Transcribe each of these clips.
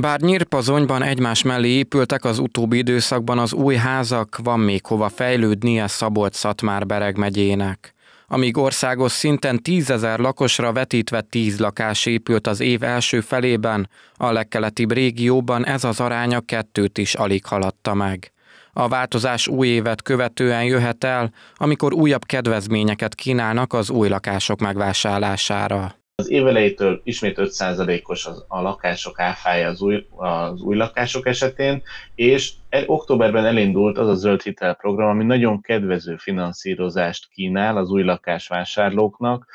Bár Nyírpazonyban egymás mellé épültek az utóbbi időszakban az új házak, van még hova fejlődnie szabolt szatmár bereg megyének. Amíg országos szinten tízezer lakosra vetítve tíz lakás épült az év első felében, a legkeletibb régióban ez az aránya kettőt is alig haladta meg. A változás új évet követően jöhet el, amikor újabb kedvezményeket kínálnak az új lakások megvásárlására. Az évelejétől ismét 5%-os az, a lakások áfája az új, az új lakások esetén, és el, októberben elindult az a zöld hitelprogram, ami nagyon kedvező finanszírozást kínál az új lakásvásárlóknak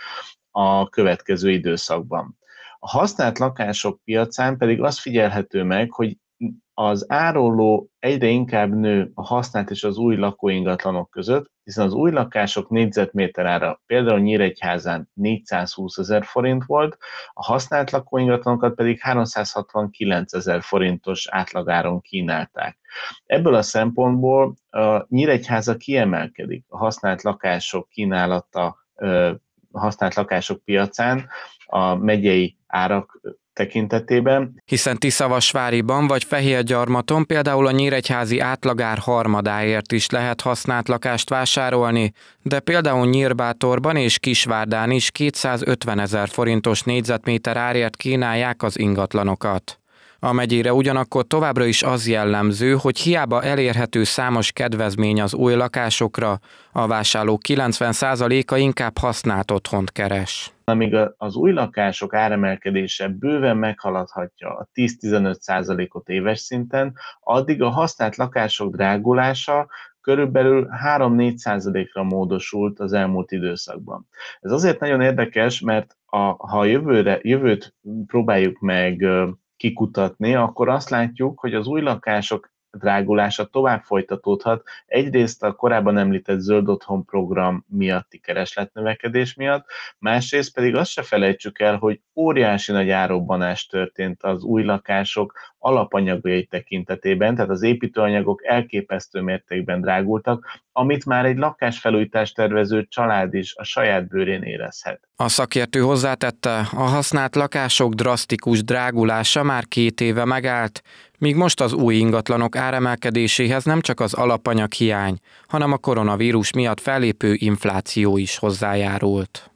a következő időszakban. A használt lakások piacán pedig az figyelhető meg, hogy az áróló egyre inkább nő a használt és az új lakóingatlanok között, hiszen az új lakások négyzetméter ára például Nyíregyházán 420 ezer forint volt, a használt lakóingatlanokat pedig 369 ezer forintos átlagáron kínálták. Ebből a szempontból a Nyíregyháza kiemelkedik a használt lakások kínálata használt lakások piacán a megyei árak tekintetében. Hiszen Tiszavasváriban vagy Fehérgyarmaton például a nyíregyházi átlagár harmadáért is lehet használt lakást vásárolni, de például Nyírbátorban és Kisvárdán is 250 ezer forintos négyzetméter árért kínálják az ingatlanokat. A megyére ugyanakkor továbbra is az jellemző, hogy hiába elérhető számos kedvezmény az új lakásokra, a vásárlók 90%-a inkább használt otthont keres. Amíg az új lakások áremelkedése bőven meghaladhatja a 10-15%-ot éves szinten, addig a használt lakások drágulása körülbelül 3-4%-ra módosult az elmúlt időszakban. Ez azért nagyon érdekes, mert a, ha a jövőre, jövőt próbáljuk meg kikutatni, akkor azt látjuk, hogy az új lakások drágulása tovább folytatódhat, egyrészt a korábban említett zöld otthon program miatti keresletnövekedés miatt, másrészt pedig azt se felejtsük el, hogy óriási nagy árobbanás történt az új lakások alapanyagai tekintetében, tehát az építőanyagok elképesztő mértékben drágultak, amit már egy lakásfelújítást tervező család is a saját bőrén érezhet. A szakértő hozzátette, a használt lakások drasztikus drágulása már két éve megállt, míg most az új ingatlanok áremelkedéséhez nem csak az alapanyag hiány, hanem a koronavírus miatt fellépő infláció is hozzájárult.